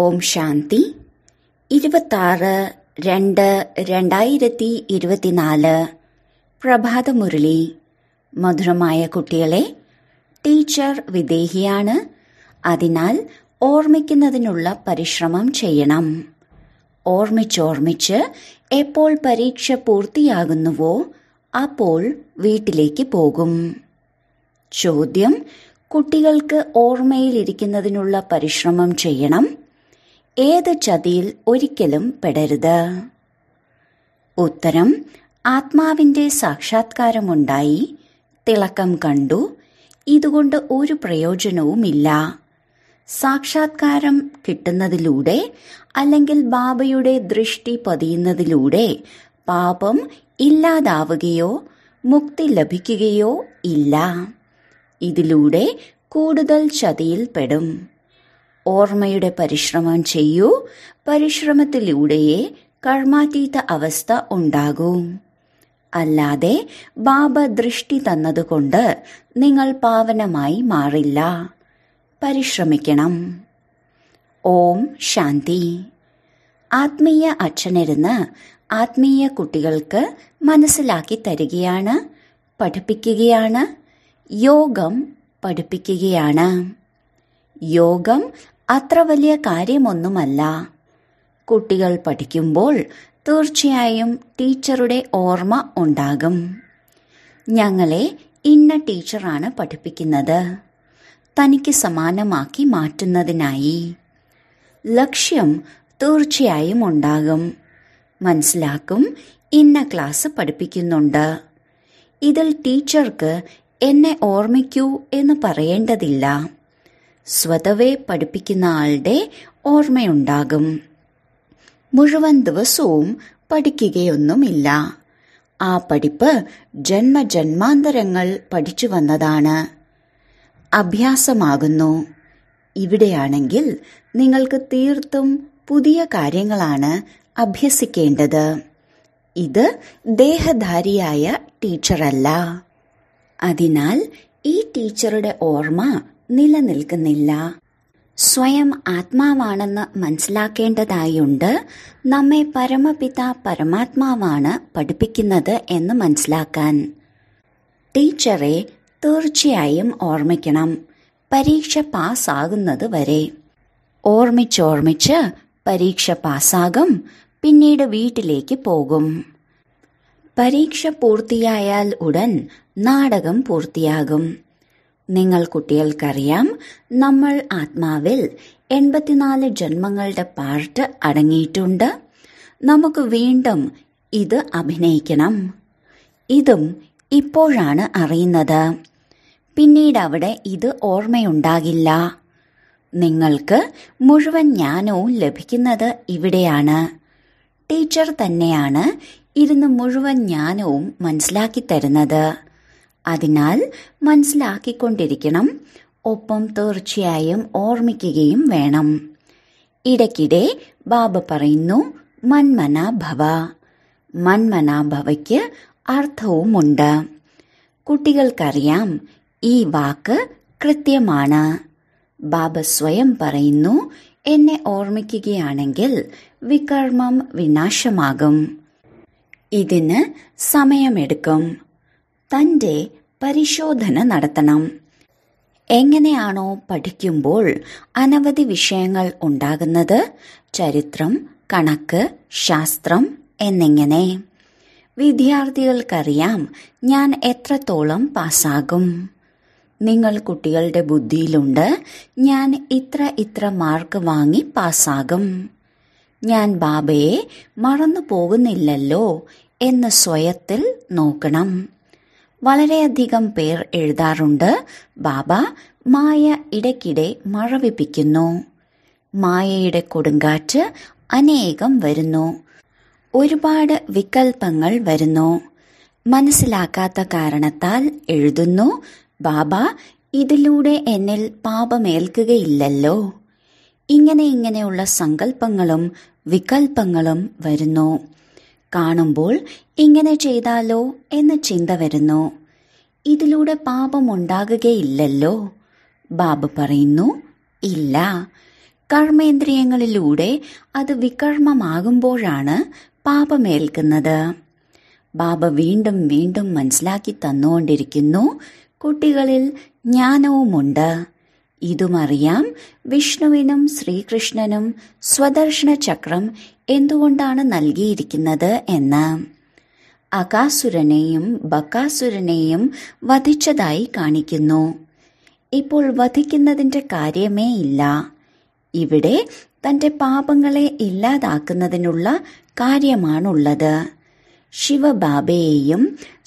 ഓം ശാന്തി ഇരുപത്താറ് രണ്ട് രണ്ടായിരത്തി ഇരുപത്തിനാല് പ്രഭാത മുരളി മധുരമായ കുട്ടികളെ ടീച്ചർ വിദേഹിയാണ് അതിനാൽ ഓർമ്മിക്കുന്നതിനുള്ള പരിശ്രമം ചെയ്യണം ഓർമ്മിച്ചോർമ്മിച്ച് എപ്പോൾ പരീക്ഷ പൂർത്തിയാകുന്നുവോ അപ്പോൾ വീട്ടിലേക്ക് പോകും ചോദ്യം കുട്ടികൾക്ക് ഓർമ്മയിലിരിക്കുന്നതിനുള്ള പരിശ്രമം ചെയ്യണം ഏത് ചതിയിൽ ഒരിക്കലും പെടരുത് ഉത്തരം ആത്മാവിന്റെ സാക്ഷാത്കാരമുണ്ടായി തിളക്കം കണ്ടു ഇതുകൊണ്ട് ഒരു പ്രയോജനവുമില്ല സാക്ഷാത്കാരം കിട്ടുന്നതിലൂടെ അല്ലെങ്കിൽ ബാബയുടെ ദൃഷ്ടി പതിയുന്നതിലൂടെ പാപം ഇല്ലാതാവുകയോ മുക്തി ലഭിക്കുകയോ ഇല്ല ഇതിലൂടെ കൂടുതൽ ചതിയിൽ പെടും ഓർമ്മയുടെ പരിശ്രമം ചെയ്യൂ പരിശ്രമത്തിലൂടെയേ കർമാതീത അവസ്ഥ ഉണ്ടാകൂ അല്ലാതെ ബാബ ദൃഷ്ടി തന്നതുകൊണ്ട് നിങ്ങൾ പാവനമായി മാറില്ല പരിശ്രമിക്കണം ഓം ശാന്തി ആത്മീയ അച്ഛനിരുന്ന് ആത്മീയ കുട്ടികൾക്ക് മനസ്സിലാക്കി തരികയാണ് പഠിപ്പിക്കുകയാണ് യോഗം പഠിപ്പിക്കുകയാണ് യോഗം അത്ര വലിയ കാര്യമൊന്നുമല്ല കുട്ടികൾ പഠിക്കുമ്പോൾ തീർച്ചയായും ടീച്ചറുടെ ഓർമ്മ ഉണ്ടാകും ഞങ്ങളെ ഇന്ന ടീച്ചറാണ് പഠിപ്പിക്കുന്നത് തനിക്ക് സമാനമാക്കി മാറ്റുന്നതിനായി ലക്ഷ്യം തീർച്ചയായും ഉണ്ടാകും മനസ്സിലാക്കും ഇന്ന ക്ലാസ് പഠിപ്പിക്കുന്നുണ്ട് ഇതിൽ ടീച്ചർക്ക് എന്നെ ഓർമ്മിക്കൂ എന്ന് പറയേണ്ടതില്ല സ്വതവേ പഠിപ്പിക്കുന്ന ആളുടെ ഓർമ്മയുണ്ടാകും മുഴുവൻ ദിവസവും പഠിക്കുകയൊന്നുമില്ല ആ പഠിപ്പ് ജന്മജന്മാന്തരങ്ങൾ പഠിച്ചു വന്നതാണ് അഭ്യാസമാകുന്നു ഇവിടെയാണെങ്കിൽ നിങ്ങൾക്ക് തീർത്തും പുതിയ കാര്യങ്ങളാണ് അഭ്യസിക്കേണ്ടത് ഇത് ദേഹധാരിയായ ടീച്ചറല്ല അതിനാൽ ഈ ടീച്ചറുടെ ഓർമ്മ നിലനിൽക്കുന്നില്ല സ്വയം ആത്മാവാണെന്ന് മനസ്സിലാക്കേണ്ടതായുണ്ട് നമ്മെ പരമപിത പരമാത്മാവാണ് പഠിപ്പിക്കുന്നത് എന്ന് മനസ്സിലാക്കാൻ ടീച്ചറെ തീർച്ചയായും ഓർമ്മിക്കണം പരീക്ഷ പാസ്സാകുന്നത് വരെ ഓർമ്മിച്ചോർമ്മിച്ച് പരീക്ഷ പാസ്സാകും പിന്നീട് വീട്ടിലേക്ക് പോകും പരീക്ഷ പൂർത്തിയായാൽ ഉടൻ നാടകം പൂർത്തിയാകും നിങ്ങൾ കുട്ടികൾക്കറിയാം നമ്മൾ ആത്മാവിൽ എൺപത്തിനാല് ജന്മങ്ങളുടെ പാർട്ട് അടങ്ങിയിട്ടുണ്ട് നമുക്ക് വീണ്ടും ഇത് അഭിനയിക്കണം ഇതും ഇപ്പോഴാണ് അറിയുന്നത് പിന്നീട് അവിടെ ഇത് ഓർമ്മയുണ്ടാകില്ല നിങ്ങൾക്ക് മുഴുവൻ ജ്ഞാനവും ലഭിക്കുന്നത് ഇവിടെയാണ് ടീച്ചർ തന്നെയാണ് ഇരുന്ന് മുഴുവൻ ജ്ഞാനവും മനസ്സിലാക്കി തരുന്നത് അതിനാൽ മനസ്സിലാക്കിക്കൊണ്ടിരിക്കണം ഒപ്പം തീർച്ചയായും ഓർമ്മിക്കുകയും വേണം ഇടയ്ക്കിടെ ബാബ പറയുന്നു മന്മനാഭവ മന്മനാഭവയ്ക്ക് അർത്ഥവുമുണ്ട് കുട്ടികൾക്കറിയാം ഈ വാക്ക് കൃത്യമാണ് ബാബ സ്വയം പറയുന്നു എന്നെ ഓർമ്മിക്കുകയാണെങ്കിൽ വികർമ്മം വിനാശമാകും ഇതിന് സമയമെടുക്കും തൻ്റെ പരിശോധന നടത്തണം എങ്ങനെയാണോ പഠിക്കുമ്പോൾ അനവധി വിഷയങ്ങൾ ഉണ്ടാകുന്നത് ചരിത്രം കണക്ക് ശാസ്ത്രം എന്നിങ്ങനെ വിദ്യാർത്ഥികൾക്കറിയാം ഞാൻ എത്രത്തോളം പാസ്സാകും നിങ്ങൾ കുട്ടികളുടെ ബുദ്ധിയിലുണ്ട് ഞാൻ ഇത്ര ഇത്ര മാർക്ക് വാങ്ങി പാസ്സാകും ഞാൻ ബാബയെ മറന്നു പോകുന്നില്ലല്ലോ എന്ന് സ്വയത്തിൽ നോക്കണം വളരെയധികം പേർ എഴുതാറുണ്ട് ബാബ മായ ഇടയ്ക്കിടെ മഴവിപ്പിക്കുന്നു മായയുടെ കൊടുങ്കാറ്റ് അനേകം വരുന്നു ഒരുപാട് വികൽപ്പങ്ങൾ വരുന്നു മനസ്സിലാക്കാത്ത കാരണത്താൽ എഴുതുന്നു ബാബ ഇതിലൂടെ എന്നിൽ പാപമേൽക്കുകയില്ലല്ലോ ഇങ്ങനെ ഇങ്ങനെയുള്ള സങ്കല്പങ്ങളും വികൽപ്പങ്ങളും വരുന്നു കാണുമ്പോൾ ഇങ്ങനെ ചെയ്താലോ എന്ന ചിന്ത വരുന്നു ഇതിലൂടെ പാപമുണ്ടാകുകയില്ലല്ലോ ബാബു പറയുന്നു ഇല്ല കർമ്മേന്ദ്രിയങ്ങളിലൂടെ അത് വികർമ്മമാകുമ്പോഴാണ് പാപമേൽക്കുന്നത് ബാബ വീണ്ടും വീണ്ടും മനസ്സിലാക്കി തന്നുകൊണ്ടിരിക്കുന്നു കുട്ടികളിൽ ജ്ഞാനവുമുണ്ട് ഇതുമറിയാം വിഷ്ണുവിനും ശ്രീകൃഷ്ണനും സ്വദർശന ചക്രം എന്തുകൊണ്ടാണ് നൽകിയിരിക്കുന്നത് എന്ന് അകാസുരനെയും ബക്കാസുരനെയും വധിച്ചതായി കാണിക്കുന്നു ഇപ്പോൾ വധിക്കുന്നതിന്റെ കാര്യമേ ഇല്ല ഇവിടെ തന്റെ പാപങ്ങളെ ഇല്ലാതാക്കുന്നതിനുള്ള കാര്യമാണുള്ളത് ശിവബാബയെയും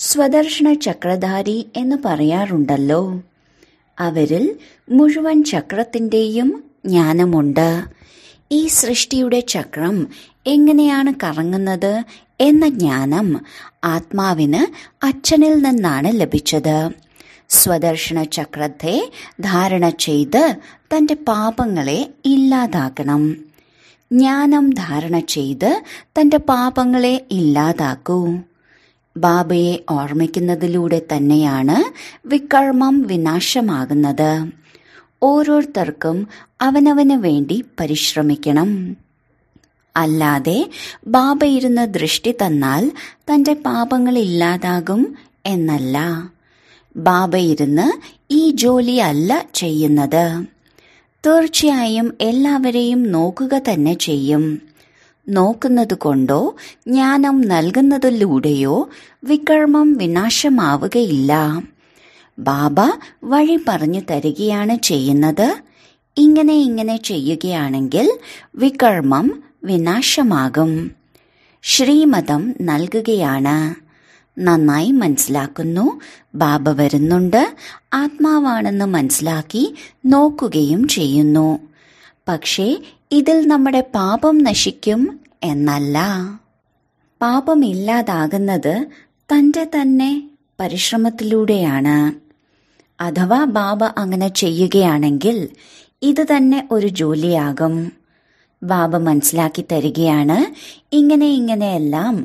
സ്വദർശന ചക്രധാരി എന്ന് പറയാറുണ്ടല്ലോ അവരിൽ മുഴുവൻ ചക്രത്തിൻ്റെയും ജ്ഞാനമുണ്ട് ഈ സൃഷ്ടിയുടെ ചക്രം എങ്ങനെയാണ് കറങ്ങുന്നത് എന്ന ജ്ഞാനം ആത്മാവിന് അച്ഛനിൽ നിന്നാണ് ലഭിച്ചത് സ്വദർശന ചക്രത്തെ ധാരണ ചെയ്ത് തന്റെ പാപങ്ങളെ ഇല്ലാതാക്കണം ജ്ഞാനം ധാരണ ചെയ്ത് തന്റെ പാപങ്ങളെ ഇല്ലാതാക്കൂ ബാബയെ ഓർമ്മിക്കുന്നതിലൂടെ തന്നെയാണ് വികർമ്മം വിനാശമാകുന്നത് ഓരോരുത്തർക്കും അവനവന് വേണ്ടി പരിശ്രമിക്കണം അല്ലാതെ ബാബ ഇരുന്ന് ദൃഷ്ടി തന്നാൽ തന്റെ പാപങ്ങൾ ഇല്ലാതാകും എന്നല്ല ബാബ ഇരുന്ന് ഈ അല്ല ചെയ്യുന്നത് തീർച്ചയായും എല്ലാവരെയും നോക്കുക തന്നെ ചെയ്യും നോക്കുന്നതുകൊണ്ടോ ജ്ഞാനം നൽകുന്നതിലൂടെയോ വികർമ്മം വിനാശമാവുകയില്ല ബാബ വഴി പറഞ്ഞു തരികയാണ് ചെയ്യുന്നത് ഇങ്ങനെ ഇങ്ങനെ ചെയ്യുകയാണെങ്കിൽ വികർമ്മം വിനാശമാകും ശ്രീമതം നൽകുകയാണ് നന്നായി മനസ്സിലാക്കുന്നു ബാബ വരുന്നുണ്ട് ആത്മാവാണെന്ന് മനസ്സിലാക്കി നോക്കുകയും ചെയ്യുന്നു പക്ഷേ ഇതിൽ നമ്മുടെ പാപം നശിക്കും എന്നല്ല പാപമില്ലാതാകുന്നത് തൻ്റെ തന്നെ പരിശ്രമത്തിലൂടെയാണ് അഥവാ ബാബ അങ്ങനെ ചെയ്യുകയാണെങ്കിൽ ഇത് തന്നെ ഒരു ജോലിയാകും ബാബ മനസ്സിലാക്കി തരികയാണ് ഇങ്ങനെ ഇങ്ങനെയെല്ലാം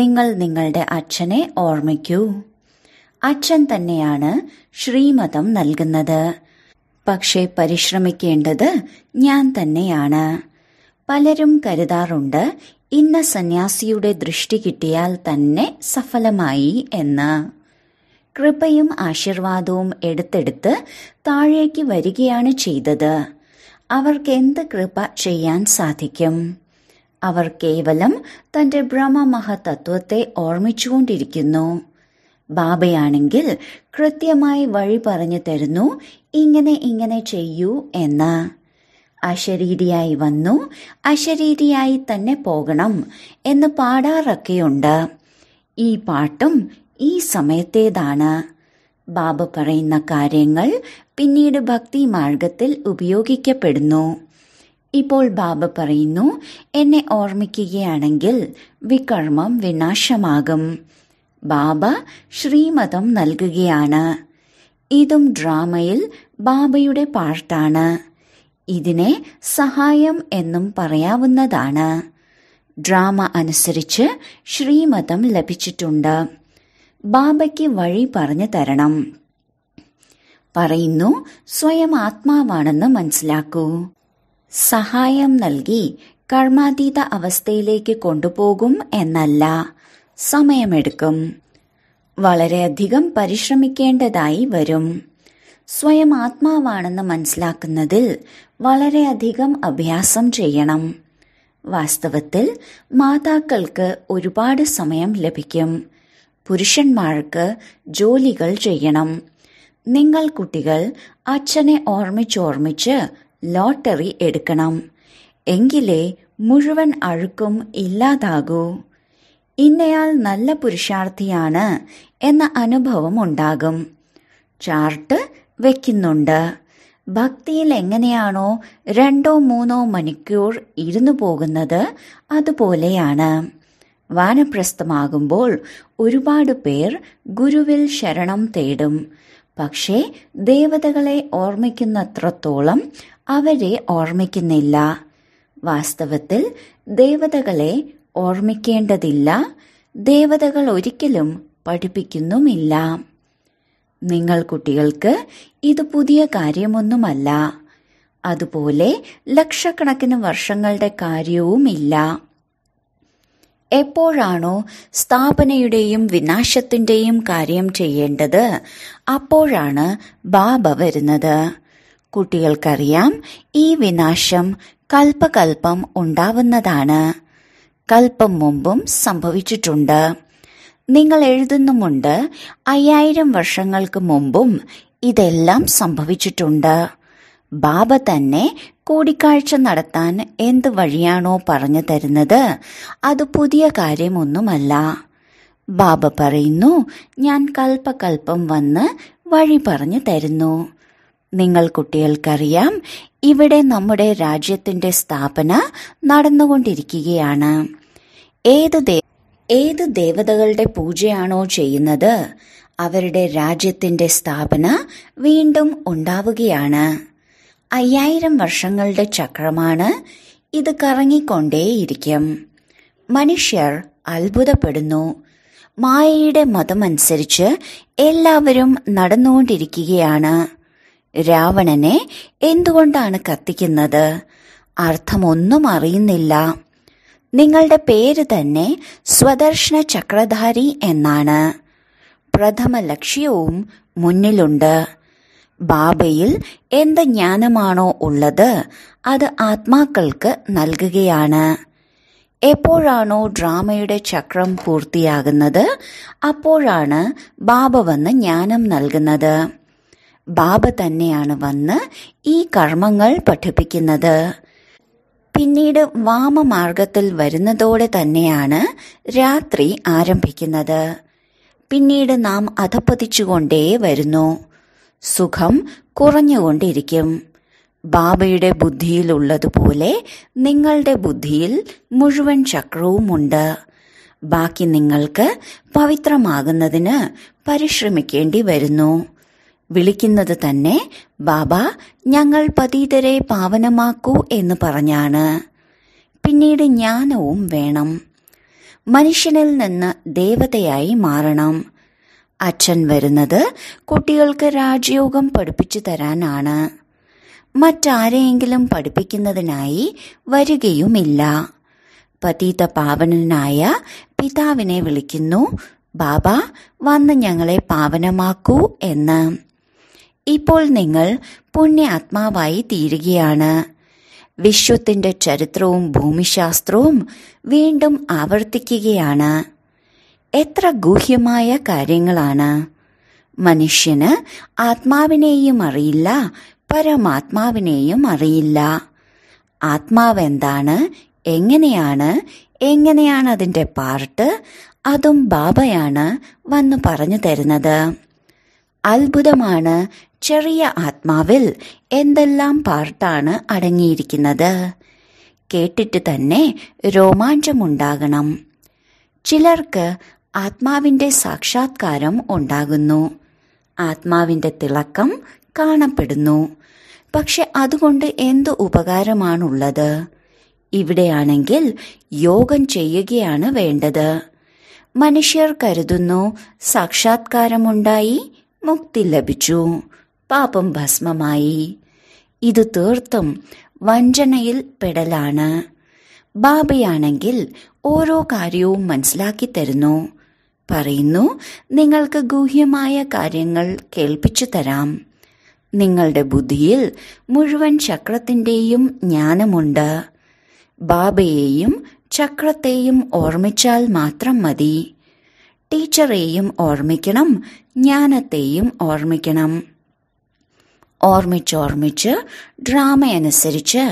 നിങ്ങൾ നിങ്ങളുടെ അച്ഛനെ ഓർമ്മിക്കൂ അച്ഛൻ തന്നെയാണ് ശ്രീമതം നൽകുന്നത് പക്ഷേ പരിശ്രമിക്കേണ്ടത് ഞാൻ തന്നെയാണ് പലരും കരുതാറുണ്ട് ഇന്ന സന്യാസിയുടെ ദൃഷ്ടി കിട്ടിയാൽ തന്നെ സഫലമായി എന്ന് കൃപയും ആശീർവാദവും എടുത്തെടുത്ത് താഴേക്ക് വരികയാണ് ചെയ്തത് അവർക്ക് എന്ത് കൃപ ചെയ്യാൻ സാധിക്കും അവർ കേവലം തന്റെ ബ്രഹ്മമഹതത്വത്തെ ഓർമ്മിച്ചുകൊണ്ടിരിക്കുന്നു ബാബയാണെങ്കിൽ കൃത്യമായി വഴി പറഞ്ഞു തരുന്നു ഇങ്ങനെ ഇങ്ങനെ ചെയ്യൂ എന്ന് അശരീരിയായി വന്നു അശരീരിയായി തന്നെ പോകണം എന്ന് പാടാറൊക്കെയുണ്ട് ഈ പാട്ടും ഈ സമയത്തേതാണ് ബാബ പറയുന്ന കാര്യങ്ങൾ പിന്നീട് ഭക്തി മാർഗത്തിൽ ഉപയോഗിക്കപ്പെടുന്നു ഇപ്പോൾ ബാബ പറയുന്നു എന്നെ ഓർമ്മിക്കുകയാണെങ്കിൽ വികർമ്മം വിനാശമാകും ബാബ ശ്രീമതം നൽകുകയാണ് ഇതും ഡ്രാമയിൽ ബാബയുടെ പാർട്ടാണ് ഇതിനെ സഹായം എന്നും പറയാവുന്നതാണ് ഡ്രാമ അനുസരിച്ച് ശ്രീമതം ലഭിച്ചിട്ടുണ്ട് ബാബയ്ക്ക് വഴി പറഞ്ഞു തരണം പറയുന്നു സ്വയം ആത്മാവാണെന്ന് മനസ്സിലാക്കൂ സഹായം നൽകി കർമാതീത അവസ്ഥയിലേക്ക് കൊണ്ടുപോകും എന്നല്ല സമയമെടുക്കും വളരെയധികം പരിശ്രമിക്കേണ്ടതായി വരും സ്വയം ആത്മാവാണെന്ന് മനസ്സിലാക്കുന്നതിൽ വളരെയധികം അഭ്യാസം ചെയ്യണം വാസ്തവത്തിൽ മാതാക്കൾക്ക് ഒരുപാട് സമയം ലഭിക്കും പുരുഷന്മാർക്ക് ജോലികൾ ചെയ്യണം നിങ്ങൾ കുട്ടികൾ അച്ഛനെ ഓർമ്മിച്ചോർമ്മിച്ച് ലോട്ടറി എടുക്കണം എങ്കിലേ മുഴുവൻ അഴുക്കും ഇല്ലാതാകൂ ഇന്നയാൾ നല്ല പുരുഷാർത്ഥിയാണ് എന്ന അനുഭവം ഉണ്ടാകും ചാർട്ട് വയ്ക്കുന്നുണ്ട് ഭക്തിയിൽ എങ്ങനെയാണോ രണ്ടോ മൂന്നോ മണിക്കൂർ ഇരുന്നു പോകുന്നത് അതുപോലെയാണ് വാനപ്രസ്ഥമാകുമ്പോൾ ഒരുപാട് പേർ ഗുരുവിൽ ശരണം തേടും പക്ഷേ ദേവതകളെ ഓർമ്മിക്കുന്നത്രത്തോളം അവരെ ഓർമ്മിക്കുന്നില്ല വാസ്തവത്തിൽ ദേവതകളെ ഓർമ്മിക്കേണ്ടതില്ല ദേവതകൾ ഒരിക്കലും പഠിപ്പിക്കുന്നുമില്ല നിങ്ങൾ കുട്ടികൾക്ക് ഇത് പുതിയ കാര്യമൊന്നുമല്ല അതുപോലെ ലക്ഷക്കണക്കിന് വർഷങ്ങളുടെ കാര്യവുമില്ല എപ്പോഴാണോ സ്ഥാപനയുടെയും വിനാശത്തിന്റെയും കാര്യം ചെയ്യേണ്ടത് അപ്പോഴാണ് ബാബ വരുന്നത് കുട്ടികൾക്കറിയാം ഈ വിനാശം കൽപ്പകൽപ്പം ഉണ്ടാവുന്നതാണ് കൽപ്പം മുമ്പും സംഭവിച്ചിട്ടുണ്ട് നിങ്ങൾ എഴുതുന്നുമുണ്ട് അയ്യായിരം വർഷങ്ങൾക്ക് മുമ്പും ഇതെല്ലാം സംഭവിച്ചിട്ടുണ്ട് ബാബ തന്നെ കൂടിക്കാഴ്ച നടത്താൻ എന്ത് വഴിയാണോ പറഞ്ഞു തരുന്നത് അത് പുതിയ കാര്യമൊന്നുമല്ല ബാബ പറയുന്നു ഞാൻ കൽപ്പകൽപ്പം വന്ന് വഴി പറഞ്ഞു തരുന്നു നിങ്ങൾ കുട്ടികൾക്കറിയാം ഇവിടെ നമ്മുടെ രാജ്യത്തിന്റെ സ്ഥാപന നടന്നുകൊണ്ടിരിക്കുകയാണ് ഏത് ഏത് ദേവതകളുടെ പൂജയാണോ ചെയ്യുന്നത് അവരുടെ രാജ്യത്തിന്റെ സ്ഥാപന വീണ്ടും ഉണ്ടാവുകയാണ് അയ്യായിരം വർഷങ്ങളുടെ ചക്രമാണ് ഇത് കറങ്ങിക്കൊണ്ടേയിരിക്കും മനുഷ്യർ അത്ഭുതപ്പെടുന്നു മായയുടെ മതമനുസരിച്ച് എല്ലാവരും നടന്നുകൊണ്ടിരിക്കുകയാണ് രാവണനെ എന്തുകൊണ്ടാണ് കത്തിക്കുന്നത് അർത്ഥമൊന്നും അറിയുന്നില്ല നിങ്ങളുടെ പേര് തന്നെ സ്വദർശന ചക്രധാരി എന്നാണ് പ്രഥമ ലക്ഷ്യവും മുന്നിലുണ്ട് ബാബയിൽ എന്ത് ജ്ഞാനമാണോ ഉള്ളത് അത് ആത്മാക്കൾക്ക് നൽകുകയാണ് എപ്പോഴാണോ ഡ്രാമയുടെ ചക്രം പൂർത്തിയാകുന്നത് അപ്പോഴാണ് ബാബ വന്ന് ജ്ഞാനം നൽകുന്നത് ബാബ തന്നെയാണ് വന്ന് ഈ കർമ്മങ്ങൾ പഠിപ്പിക്കുന്നത് പിന്നീട് വാമമാർഗത്തിൽ വരുന്നതോടെ തന്നെയാണ് രാത്രി ആരംഭിക്കുന്നത് പിന്നീട് നാം അധപ്പതിച്ചുകൊണ്ടേ വരുന്നു സുഖം കുറഞ്ഞുകൊണ്ടിരിക്കും ബാബയുടെ ബുദ്ധിയിലുള്ളതുപോലെ നിങ്ങളുടെ ബുദ്ധിയിൽ മുഴുവൻ ചക്രവുമുണ്ട് ബാക്കി നിങ്ങൾക്ക് പവിത്രമാകുന്നതിന് പരിശ്രമിക്കേണ്ടി വരുന്നു വിളിക്കുന്നത് തന്നെ ബാബ ഞങ്ങൾ പതീതരെ പാവനമാക്കൂ എന്ന് പറഞ്ഞാണ് പിന്നീട് ജ്ഞാനവും വേണം മനുഷ്യനിൽ നിന്ന് ദേവതയായി മാറണം അച്ഛൻ വരുന്നത് കുട്ടികൾക്ക് രാജയോഗം പഠിപ്പിച്ചു തരാനാണ് മറ്റാരെയെങ്കിലും പഠിപ്പിക്കുന്നതിനായി വരികയുമില്ല പതീത പാവനനായ പിതാവിനെ വിളിക്കുന്നു ബാബ വന്ന് ഞങ്ങളെ പാവനമാക്കൂ എന്ന് ഇപ്പോൾ നിങ്ങൾ പുണ്യാത്മാവായി തീരുകയാണ് വിശ്വത്തിന്റെ ചരിത്രവും ഭൂമിശാസ്ത്രവും വീണ്ടും ആവർത്തിക്കുകയാണ് എത്ര ഗൂഹ്യമായ കാര്യങ്ങളാണ് മനുഷ്യന് ആത്മാവിനെയും അറിയില്ല പരമാത്മാവിനെയും അറിയില്ല ആത്മാവ് എന്താണ് എങ്ങനെയാണ് എങ്ങനെയാണ് അതിന്റെ പാർട്ട് അതും ബാബയാണ് വന്നു പറഞ്ഞു തരുന്നത് അത്ഭുതമാണ് ചെറിയ ആത്മാവിൽ എന്തെല്ലാം പാർട്ടാണ് അടങ്ങിയിരിക്കുന്നത് കേട്ടിട്ട് തന്നെ രോമാഞ്ചമുണ്ടാകണം ചിലർക്ക് ആത്മാവിൻ്റെ സാക്ഷാത്കാരം ഉണ്ടാകുന്നു ആത്മാവിൻ്റെ തിളക്കം കാണപ്പെടുന്നു പക്ഷെ അതുകൊണ്ട് എന്ത് ഉപകാരമാണുള്ളത് ഇവിടെയാണെങ്കിൽ യോഗം ചെയ്യുകയാണ് വേണ്ടത് മനുഷ്യർ കരുതുന്നു സാക്ഷാത്കാരമുണ്ടായി മുക്തി ലഭിച്ചു പാപം ഭസ്മമായി ഇത് തീർത്തും വഞ്ചനയിൽ പെടലാണ് ബാബയാണെങ്കിൽ ഓരോ കാര്യവും മനസ്സിലാക്കി തരുന്നു പറയുന്നു നിങ്ങൾക്ക് ഗൂഹ്യമായ കാര്യങ്ങൾ കേൾപ്പിച്ചു തരാം നിങ്ങളുടെ ബുദ്ധിയിൽ മുഴുവൻ ചക്രത്തിൻ്റെയും ജ്ഞാനമുണ്ട് ബാബയെയും ചക്രത്തെയും ഓർമ്മിച്ചാൽ മാത്രം മതി ടീച്ചറെയും ഓർമ്മിക്കണം ജ്ഞാനത്തെയും ഓർമ്മിക്കണം ഓർമ്മിച്ച് ഡ്രാമയനുസരിച്ച്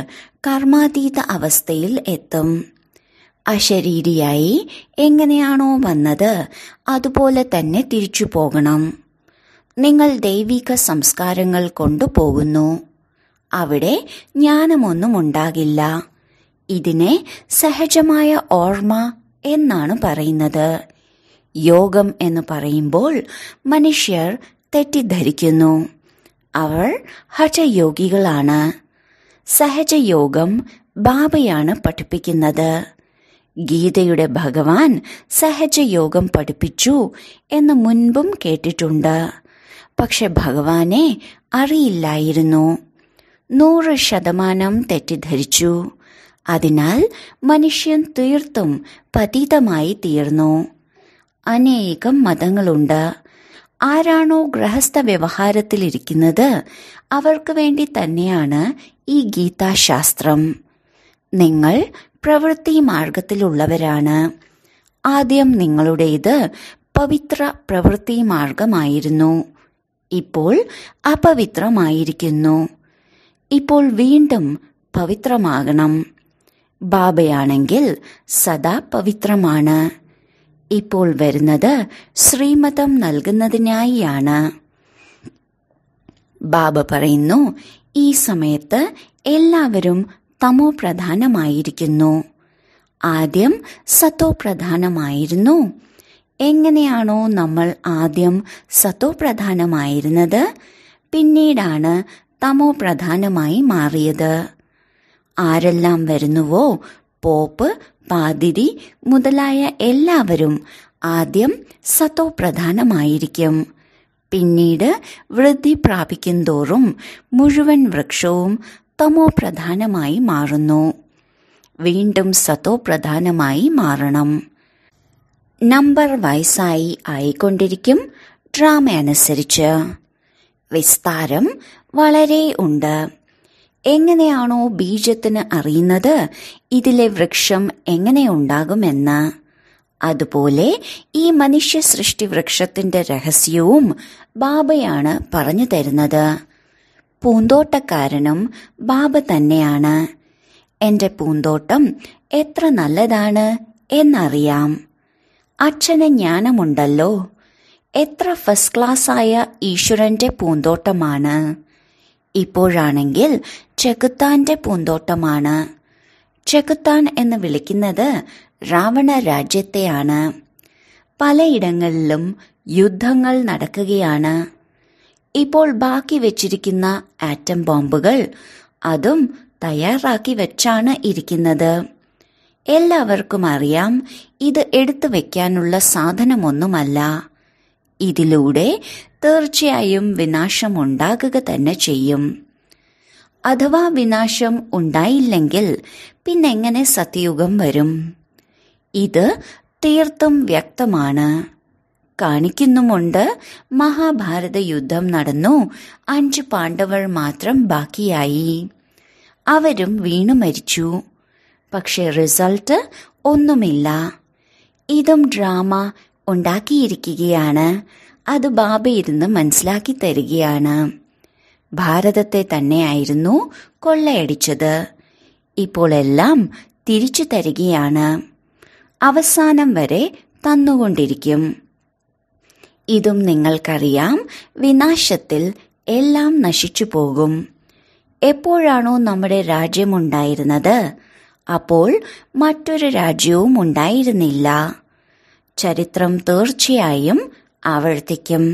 കർമാതീത അവസ്ഥയിൽ എത്തും അശരീരിയായി എങ്ങനെയാണോ വന്നത് അതുപോലെ തന്നെ തിരിച്ചു പോകണം നിങ്ങൾ ദൈവിക സംസ്കാരങ്ങൾ കൊണ്ടുപോകുന്നു അവിടെ ജ്ഞാനമൊന്നും ഉണ്ടാകില്ല ഇതിനെ സഹജമായ ഓർമ്മ എന്നാണ് പറയുന്നത് യോഗം എന്ന് പറയുമ്പോൾ മനുഷ്യർ തെറ്റിദ്ധരിക്കുന്നു അവർ ഹജയോഗികളാണ് സഹജയോഗം ബാബയാണ് പഠിപ്പിക്കുന്നത് ഗീതയുടെ ഭഗവാൻ സഹജയോഗം പഠിപ്പിച്ചു എന്ന് മുൻപും കേട്ടിട്ടുണ്ട് പക്ഷെ ഭഗവാനെ അറിയില്ലായിരുന്നു നൂറ് ശതമാനം തെറ്റിദ്ധരിച്ചു അതിനാൽ മനുഷ്യൻ തീർത്തും പതീതമായി തീർന്നു അനേകം മതങ്ങളുണ്ട് ആരാണോ ഗ്രഹസ്ഥ വ്യവഹാരത്തിലിരിക്കുന്നത് അവർക്ക് വേണ്ടി തന്നെയാണ് ഈ ഗീതാശാസ്ത്രം നിങ്ങൾ പ്രവൃത്തി മാർഗത്തിലുള്ളവരാണ് ആദ്യം നിങ്ങളുടേത് പവിത്ര പ്രവൃത്തി മാർഗമായിരുന്നു ഇപ്പോൾ അപവിത്രമായിരിക്കുന്നു ഇപ്പോൾ വീണ്ടും പവിത്രമാകണം ബാബയാണെങ്കിൽ സദാ പവിത്രമാണ് ഇപ്പോൾ വരുന്നത് ശ്രീമതം നൽകുന്നതിനായിയാണ് ബാബ പറയുന്നു ഈ സമയത്ത് എല്ലാവരും തമോ പ്രധാനമായിരിക്കുന്നു ആദ്യം സത്തോ പ്രധാനമായിരുന്നു എങ്ങനെയാണോ നമ്മൾ ആദ്യം സത്തോ പ്രധാനമായിരുന്നത് പിന്നീടാണ് തമോ പ്രധാനമായി മാറിയത് ആരെല്ലാം വരുന്നുവോ പോപ്പ് പാതിരി മുതലായ എല്ലാവരും ആദ്യം സതോപ്രധാനമായിരിക്കും പിന്നീട് വൃദ്ധി പ്രാപിക്കും തോറും മുഴുവൻ വൃക്ഷവും തമോ പ്രധാനമായി മാറുന്നു വീണ്ടും സതോ പ്രധാനമായി മാറണം നമ്പർ വയസ്സായി ആയിക്കൊണ്ടിരിക്കും ഡ്രാമ അനുസരിച്ച് വിസ്താരം വളരെ ഉണ്ട് എങ്ങനെയാണോ ബീജത്തിന് അറിയുന്നത് ഇതിലെ വൃക്ഷം എങ്ങനെയുണ്ടാകുമെന്ന് അതുപോലെ ഈ മനുഷ്യ സൃഷ്ടി വൃക്ഷത്തിന്റെ രഹസ്യവും ബാബയാണ് പറഞ്ഞു തരുന്നത് പൂന്തോട്ടക്കാരനും ബാബ തന്നെയാണ് എന്റെ പൂന്തോട്ടം എത്ര നല്ലതാണ് എന്നറിയാം അച്ഛന് ജ്ഞാനമുണ്ടല്ലോ എത്ര ഫസ്റ്റ് ക്ലാസ്സായ ഈശ്വരന്റെ പൂന്തോട്ടമാണ് ഇപ്പോഴാണെങ്കിൽ ചെകുത്താന്റെ പൂന്തോട്ടമാണ് ചെകുത്താൻ എന്ന് വിളിക്കുന്നത് രാവണ രാജ്യത്തെയാണ് പലയിടങ്ങളിലും യുദ്ധങ്ങൾ നടക്കുകയാണ് ഇപ്പോൾ ബാക്കി വെച്ചിരിക്കുന്ന ആറ്റം ബോംബുകൾ അതും തയ്യാറാക്കി വെച്ചാണ് ഇരിക്കുന്നത് എല്ലാവർക്കും അറിയാം ഇത് എടുത്തു വെക്കാനുള്ള സാധനമൊന്നുമല്ല ഇതിലൂടെ തീർച്ചയായും ഉണ്ടാകുക തന്നെ ചെയ്യും അഥവാ വിനാശം ഉണ്ടായില്ലെങ്കിൽ പിന്നെങ്ങനെ സത്യുഗം വരും ഇത് തീർത്തും വ്യക്തമാണ് കാണിക്കുന്നുമുണ്ട് മഹാഭാരത യുദ്ധം നടന്നു അഞ്ച് പാണ്ഡവർ മാത്രം ബാക്കിയായി അവരും വീണു മരിച്ചു പക്ഷെ റിസൾട്ട് ഒന്നുമില്ല ഇതും ഡ്രാമ ഉണ്ടാക്കിയിരിക്കുകയാണ് അത് ബാബയിരുന്ന് മനസ്സിലാക്കി തരികയാണ് ഭാരതത്തെ തന്നെയായിരുന്നു കൊള്ളയടിച്ചത് ഇപ്പോൾ എല്ലാം തിരിച്ചു തരികയാണ് അവസാനം വരെ തന്നുകൊണ്ടിരിക്കും ഇതും നിങ്ങൾക്കറിയാം വിനാശത്തിൽ എല്ലാം നശിച്ചു പോകും എപ്പോഴാണോ നമ്മുടെ രാജ്യമുണ്ടായിരുന്നത് അപ്പോൾ മറ്റൊരു രാജ്യവും ഉണ്ടായിരുന്നില്ല ചരിത്രം തീർച്ചയായും ആവർത്തിക്കും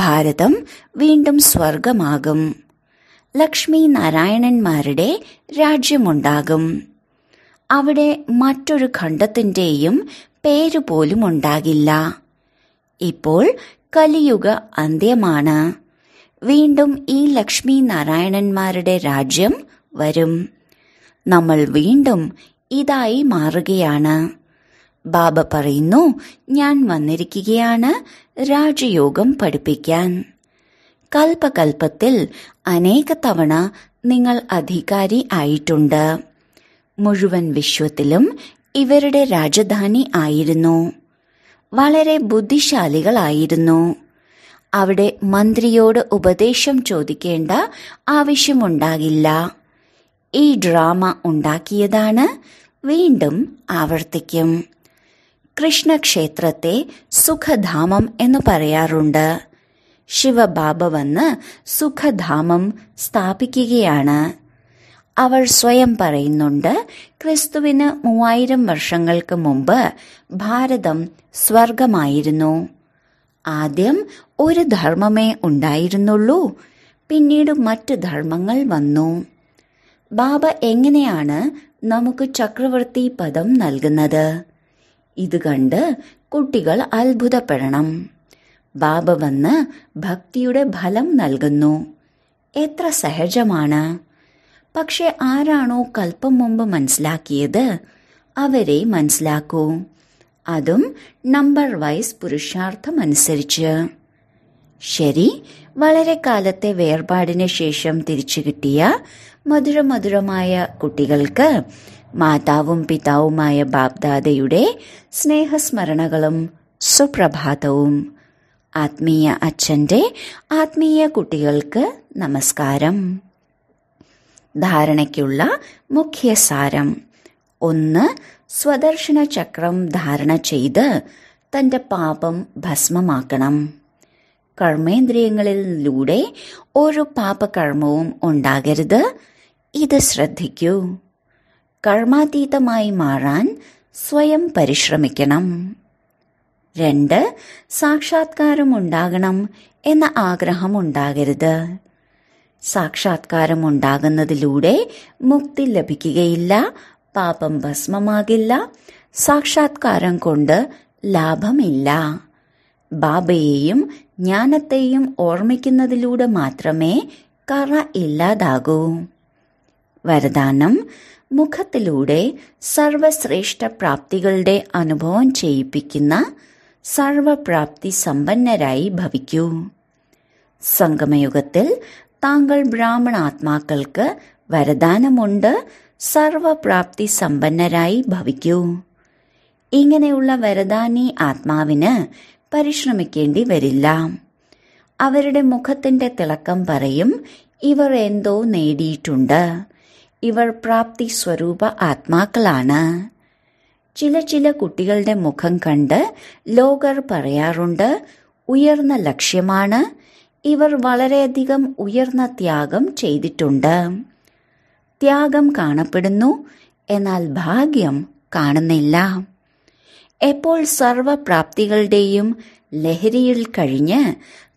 ഭാരതം വീണ്ടും സ്വർഗമാകും ലക്ഷ്മി നാരായണന്മാരുടെ രാജ്യമുണ്ടാകും അവിടെ മറ്റൊരു ഖണ്ഡത്തിൻ്റെയും പേര് പോലും ഉണ്ടാകില്ല ഇപ്പോൾ കലിയുഗ അന്ത്യമാണ് വീണ്ടും ഈ ലക്ഷ്മി നാരായണന്മാരുടെ രാജ്യം വരും നമ്മൾ വീണ്ടും ഇതായി മാറുകയാണ് ബാബ പറയുന്നു ഞാൻ വന്നിരിക്കുകയാണ് രാജയോഗം പഠിപ്പിക്കാൻ കൽപ്പകൽപ്പത്തിൽ അനേക തവണ നിങ്ങൾ അധികാരി ആയിട്ടുണ്ട് മുഴുവൻ വിശ്വത്തിലും ഇവരുടെ രാജധാനി ആയിരുന്നു വളരെ ബുദ്ധിശാലികളായിരുന്നു അവിടെ മന്ത്രിയോട് ഉപദേശം ചോദിക്കേണ്ട ആവശ്യമുണ്ടാകില്ല ഈ ഡ്രാമ ഉണ്ടാക്കിയതാണ് വീണ്ടും ആവർത്തിക്കും കൃഷ്ണക്ഷേത്രത്തെ സുഖധാമം എന്ന് പറയാറുണ്ട് ശിവബാബ വന്ന് സുഖധാമം സ്ഥാപിക്കുകയാണ് അവർ സ്വയം പറയുന്നുണ്ട് ക്രിസ്തുവിന് മൂവായിരം വർഷങ്ങൾക്ക് മുമ്പ് ഭാരതം സ്വർഗമായിരുന്നു ആദ്യം ഒരു ധർമ്മമേ ഉണ്ടായിരുന്നുള്ളൂ പിന്നീട് മറ്റ് ധർമ്മങ്ങൾ വന്നു ബാബ എങ്ങനെയാണ് നമുക്ക് ചക്രവർത്തി പദം നൽകുന്നത് ഇത് കണ്ട് കുട്ടികൾ അത്ഭുതപ്പെടണം ബാബ വന്ന് ഭക്തിയുടെ ഫലം നൽകുന്നു എത്ര സഹജമാണ് പക്ഷെ ആരാണോ കൽപ്പം മുമ്പ് മനസ്സിലാക്കിയത് അവരെ മനസ്സിലാക്കൂ അതും നമ്പർ വൈസ് പുരുഷാർത്ഥം അനുസരിച്ച് ശരി വളരെ കാലത്തെ വേർപാടിന് ശേഷം തിരിച്ചു കിട്ടിയ മധുരമധുരമായ കുട്ടികൾക്ക് മാതാവും പിതാവുമായ ബാബ്ദാദയുടെ സ്നേഹസ്മരണകളും സുപ്രഭാതവും ആത്മീയ അച്ഛന്റെ ആത്മീയ കുട്ടികൾക്ക് നമസ്കാരം ധാരണയ്ക്കുള്ള മുഖ്യ സാരം ഒന്ന് സ്വദർശന ചക്രം ധാരണ ചെയ്ത് തൻ്റെ പാപം ഭസ്മമാക്കണം കർമ്മേന്ദ്രിയങ്ങളിലൂടെ ഒരു പാപകർമ്മവും ഉണ്ടാകരുത് ഇത് ശ്രദ്ധിക്കൂ കർമാതീതമായി മാറാൻ സ്വയം പരിശ്രമിക്കണം രണ്ട് സാക്ഷാത്കാരം ഉണ്ടാകണം എന്ന ആഗ്രഹം ഉണ്ടാകരുത് സാക്ഷാത്കാരം ഉണ്ടാകുന്നതിലൂടെ മുക്തി ലഭിക്കുകയില്ല പാപം ഭസ്മമാകില്ല സാക്ഷാത്കാരം കൊണ്ട് ലാഭമില്ല ബാബയെയും ജ്ഞാനത്തെയും ഓർമ്മിക്കുന്നതിലൂടെ മാത്രമേ കറ ഇല്ലാതാകൂ വരദാനം മുഖത്തിലൂടെ സർവശ്രേഷ്ഠ പ്രാപ്തികളുടെ അനുഭവം ചെയ്യിപ്പിക്കുന്ന സർവപ്രാപ്തി സമ്പന്നരായി ഭവിക്കൂ സംഗമയുഗത്തിൽ താങ്കൾ ബ്രാഹ്മണാത്മാക്കൾക്ക് വരദാനമുണ്ട് സർവപ്രാപ്തി സമ്പന്നരായി ഭവിക്കൂ ഇങ്ങനെയുള്ള വരദാനി ആത്മാവിന് പരിശ്രമിക്കേണ്ടി വരില്ല അവരുടെ മുഖത്തിന്റെ തിളക്കം പറയും ഇവർ എന്തോ നേടിയിട്ടുണ്ട് ഇവർ പ്രാപ്തി സ്വരൂപ ആത്മാക്കളാണ് ചില ചില കുട്ടികളുടെ മുഖം കണ്ട് ലോകർ പറയാറുണ്ട് ഉയർന്ന ലക്ഷ്യമാണ് ഇവർ വളരെയധികം ഉയർന്ന ത്യാഗം ചെയ്തിട്ടുണ്ട് ത്യാഗം കാണപ്പെടുന്നു എന്നാൽ ഭാഗ്യം കാണുന്നില്ല എപ്പോൾ സർവപ്രാപ്തികളുടെയും ലഹരിയിൽ കഴിഞ്ഞ്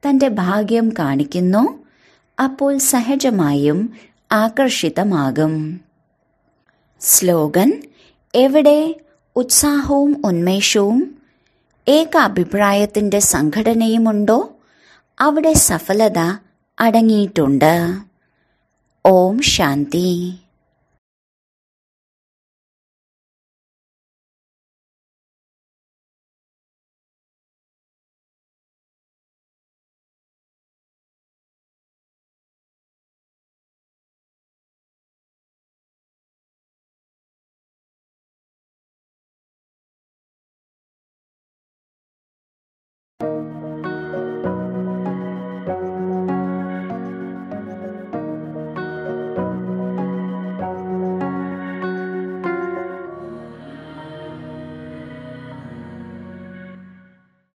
തന്റെ ഭാഗ്യം കാണിക്കുന്നു അപ്പോൾ സഹജമായും ആകർഷിതമാകും സ്ലോഗൻ എവിടെ ഉത്സാഹവും ഉന്മേഷവും ഏകാഭിപ്രായത്തിൻ്റെ സംഘടനയുമുണ്ടോ അവിടെ സഫലത അടങ്ങിയിട്ടുണ്ട് ഓം ശാന്തി